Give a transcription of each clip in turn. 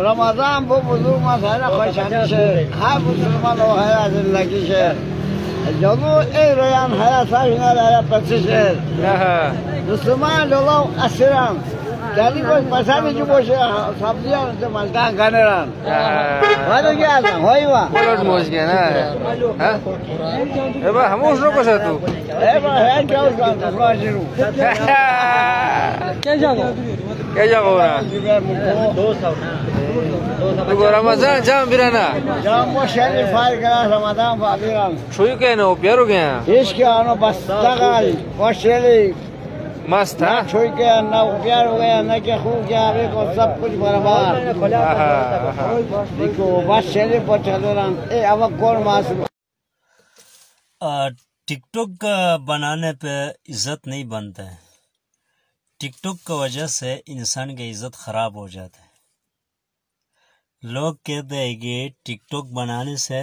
رمضان بو بزرگ مسئله خوش همیشه هر مسلمان و حیات زندگیشه جلو ایران حیات هاشون حیات پسیشه مسلمان جلو اسیران Galipos pasami jubo sabziyan se maltan kaneran. Hadi gel lan hoyva. Kolot moz gene ha. Eba hamuş roko sa tu. Eba her kavuş lan kafajiru. Ke jago? Ke jago ra? Do sav. देखो रमजान जाम बिराना जाम वो शहर fire करा रमजान फाबिरान छुई के no प्यारो के इश्क आनो बस तगाल ऑस्ट्रेलिया मस्त है हाँ? छोड़ के ना होशियार हो गया ना क्या हो गया अबे को सब कुछ बर्बाद हाँ, हाँ, देखो बस चले पहुंचा चलो राम ए अब कौन मास टिकटॉक बनाने पे इज्जत नहीं बनता है टिकटॉक की वजह से इंसान की इज्जत खराब हो जाता है लोग कहते हैं कि टिकटॉक बनाने से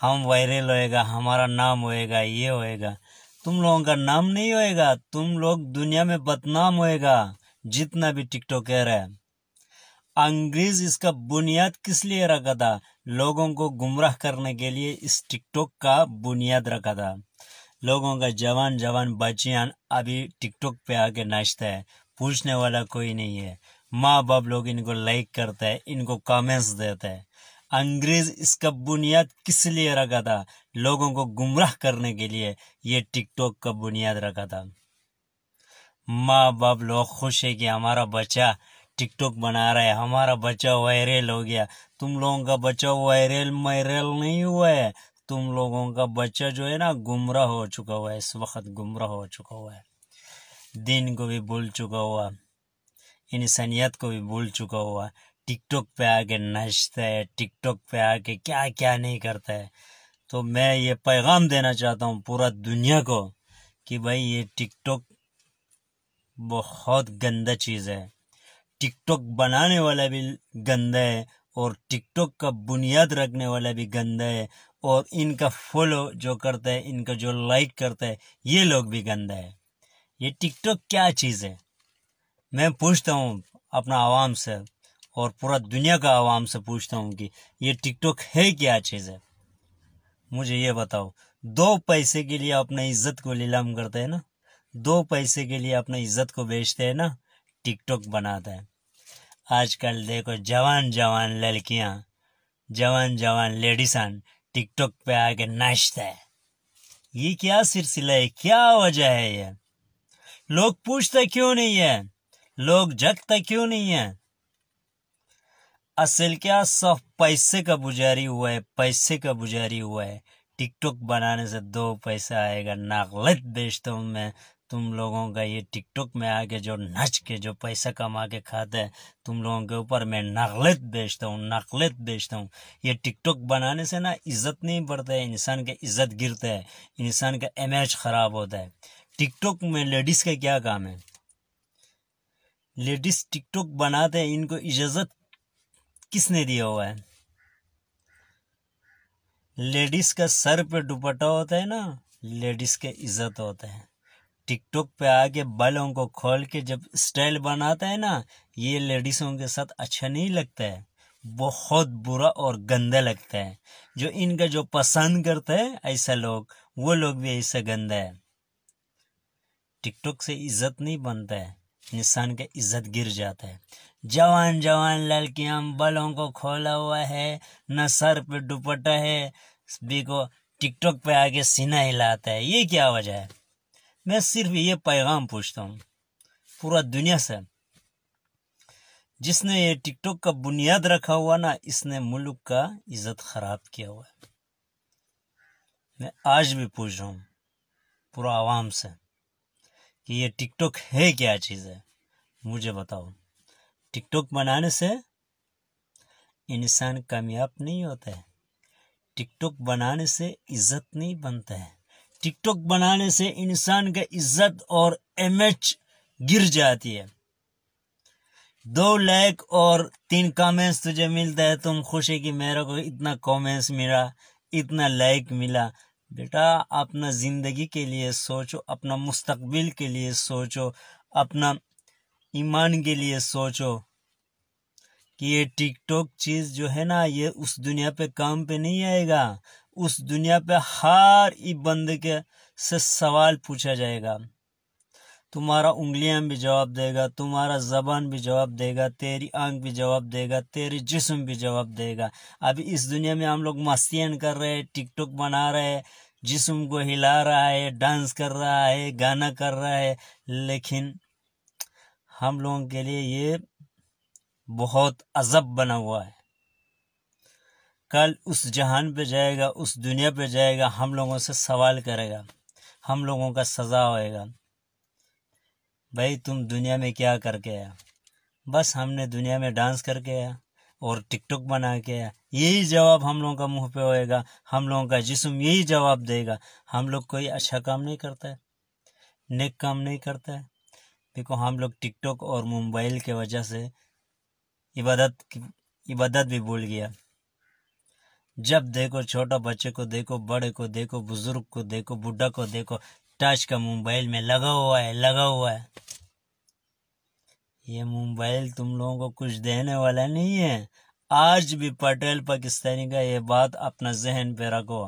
हम वायरल होएगा हमारा नाम होएगा ये होएगा तुम लोगों का नाम नहीं होएगा तुम लोग दुनिया में बदनाम होएगा जितना भी कह रहे अंग्रेज इसका बुनियाद किस लिए रखा था लोगों को गुमराह करने के लिए इस टिकटॉक का बुनियाद रखा था लोगों का जवान जवान बच्चियान अभी टिकटॉक पे आके नाचता है पूछने वाला कोई नहीं है माँ बाप लोग इनको लाइक करते है इनको कमेंट्स देते है अंग्रेज इसका बुनियाद किस लिए रखा था लोगों को गुमराह करने के लिए ये टिकटॉक का बुनियाद रखा था माँ बाप लोग खुश है कि हमारा बच्चा टिकटॉक बना रहा है हमारा बच्चा वायरल हो गया तुम लोगों का बच्चा वायरल मायरल नहीं हुआ है तुम लोगों का बच्चा जो है ना गुमराह हो चुका हुआ है इस वक्त गुमराह हो चुका हुआ है दिन को भी भूल चुका हुआ इंसानियत को भी भूल चुका हुआ टिकटॉक पे आके नचता है टिकटॉक पे आके क्या क्या नहीं करता है तो मैं ये पैगाम देना चाहता हूँ पूरा दुनिया को कि भाई ये टिकटॉक बहुत गंदा चीज़ है टिकटॉक बनाने वाला भी गंदा है और टिकटॉक का बुनियाद रखने वाला भी गंदा है और इनका फॉलो जो करता है इनका जो लाइक करता है ये लोग भी गंदा है ये टिकटॉक क्या चीज़ है मैं पूछता हूँ अपना आवाम से और पूरा दुनिया का आवाम से पूछता हूँ कि ये टिकटॉक है क्या चीज़ है मुझे ये बताओ दो पैसे के लिए अपने इज्जत को नीलाम करते हैं ना दो पैसे के लिए अपने इज्जत को बेचते हैं ना टिकटॉक बनाते है आजकल देखो जवान जवान लड़कियां जवान जवान लेडीसान टिकटॉक पे आके नाचता है ये क्या सिलसिला है क्या वजह है ये लोग पूछते क्यों नहीं है लोग जगता क्यों नहीं है असल क्या सब पैसे का बुजारी हुआ है पैसे का बुजारी हुआ है टिकटॉक बनाने से दो पैसा आएगा नागलत बेचता हूँ मैं तुम लोगों का ये टिकटॉक में आके जो नच के जो पैसा कमा के खाते हैं तुम लोगों के ऊपर मैं नकलत बेचता हूँ नकलत बेचता हूँ ये टिकटॉक बनाने से ना इज्जत नहीं बढ़ता है इंसान का इज्जत गिरता है इंसान का इमेज ख़राब होता है टिकटॉक में लेडीज़ का क्या काम है लेडीज़ टिकटॉक बनाते हैं इनको इजाज़त किसने दिया हुआ है लेडीज का सर पे दुपट्टा होता है ना लेडीज के इज्जत होता है टिकटॉक पे आके बालों को खोल के जब स्टाइल बनाता है ना ये लेडीजों के साथ अच्छा नहीं लगता है बहुत बुरा और गंदा लगता है जो इनका जो पसंद करता है ऐसा लोग वो लोग भी ऐसे गंदा है टिकटॉक से इज्जत नहीं बनता है इंसान का इज्जत गिर जाता है जवान जवान लड़कियां बालों को खोला हुआ है न सर पे दुपट्टा है भी को टिकटॉक पे आके सीना हिलाता है ये क्या वजह है मैं सिर्फ ये पैगाम पूछता हूँ पूरा दुनिया से जिसने ये टिकटॉक का बुनियाद रखा हुआ ना इसने मुल्क का इज्जत खराब किया हुआ है मैं आज भी पूछ रहा हूँ पूरा आवाम से कि ये टिकटॉक है क्या चीज़ है मुझे बताओ टिकटॉक बनाने से इंसान कामयाब नहीं होता है टिकटॉक बनाने से इज्जत नहीं बनता है टिकटॉक बनाने से इंसान का इज्जत और एमएच गिर जाती है दो लाइक और तीन कमेंट्स तुझे मिलता है तुम खुश है कि मेरे को इतना कमेंट्स मिला इतना लाइक मिला बेटा अपना ज़िंदगी के लिए सोचो अपना मुस्तकबिल के लिए सोचो अपना ईमान के लिए सोचो कि ये टिकटॉक चीज़ जो है ना ये उस दुनिया पे काम पे नहीं आएगा उस दुनिया पे हर ही बंद के से सवाल पूछा जाएगा तुम्हारा उंगलियां भी जवाब देगा तुम्हारा जबान भी जवाब देगा तेरी आंख भी जवाब देगा तेरी जिस्म भी जवाब देगा अभी इस दुनिया में हम लोग मस्तियान कर रहे हैं टिकटॉक बना रहे हैं जिस्म को हिला रहा है डांस कर रहा है गाना कर रहा है लेकिन हम लोगों के लिए ये बहुत अजब बना हुआ है कल उस जहान पे जाएगा उस दुनिया पे जाएगा हम लोगों से सवाल करेगा हम लोगों का सज़ा होएगा भाई तुम दुनिया में क्या करके आया बस हमने दुनिया में डांस करके आया और टिकटॉक बना के आया यही जवाब हम लोगों का मुंह पे होएगा हम लोगों का जिसम यही जवाब देगा हम लोग कोई अच्छा काम नहीं करता है नेक काम नहीं करता है देखो हम लोग टिकटॉक और मोबाइल के वजह से इबादत इबादत भी भूल गया जब देखो छोटा बच्चे को देखो बड़े को देखो बुजुर्ग को देखो बुढ़ा को देखो टच का मोबाइल में लगा हुआ है लगा हुआ है ये मोबाइल तुम लोगों को कुछ देने वाला नहीं है आज भी पटेल पाकिस्तानी का ये बात अपना जहन पे रखो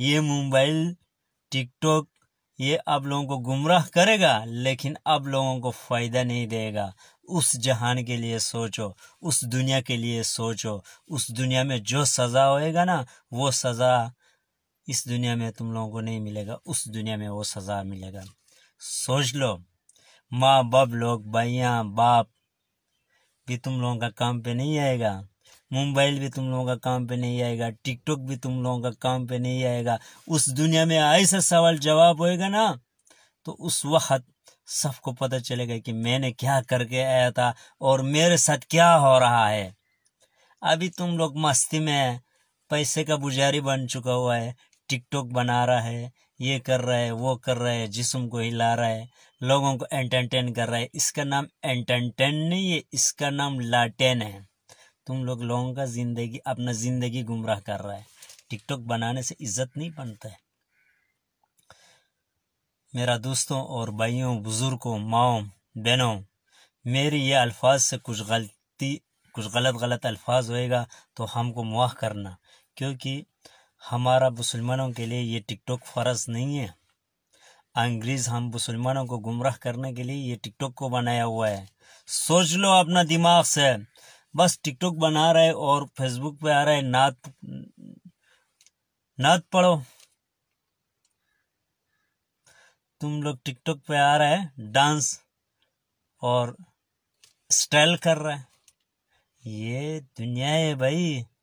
ये मोबाइल टिकटॉक ये आप लोगों को गुमराह करेगा लेकिन आप लोगों को फायदा नहीं देगा उस जहान के लिए सोचो उस दुनिया के लिए सोचो उस दुनिया में जो सज़ा होएगा ना वो सज़ा इस दुनिया में तुम लोगों को नहीं मिलेगा उस दुनिया में वो सज़ा मिलेगा सोच लो माँ बाप लोग भैया बाप भी तुम लोगों का काम पे नहीं आएगा मोबाइल भी तुम लोगों का काम पे नहीं आएगा टिकटॉक भी तुम लोगों का काम पे नहीं आएगा उस दुनिया में ऐसा सवाल जवाब होएगा ना तो उस वक्त सबको पता चलेगा कि मैंने क्या करके आया था और मेरे साथ क्या हो रहा है अभी तुम लोग मस्ती में पैसे का बुजारी बन चुका हुआ है टिकटॉक बना रहा है ये कर रहा है वो कर रहा है जिसम को हिला रहा है लोगों को एंटरटेन कर रहा है इसका नाम एंटरटेन नहीं है इसका नाम लाटेन है तुम लोग लोगों का जिंदगी अपना जिंदगी गुमराह कर रहा है टिकटॉक बनाने से इज्जत नहीं बनता है मेरा दोस्तों और भाइयों बुज़ुर्गों माओ बहनों मेरी ये अल्फाज से कुछ गलती कुछ गलत गलत अल्फाज होएगा तो हमको मुआह करना क्योंकि हमारा मुसलमानों के लिए ये टिकटॉक फ़र्ज नहीं है अंग्रेज़ हम मुसलमानों को गुमराह करने के लिए ये टिकटॉक को बनाया हुआ है सोच लो अपना दिमाग से बस टिकटॉक बना रहे और फेसबुक पे आ रहे नात नात पढ़ो तुम लोग टिकटॉक पे आ रहे हैं डांस और स्टाइल कर रहे हैं ये दुनिया है भाई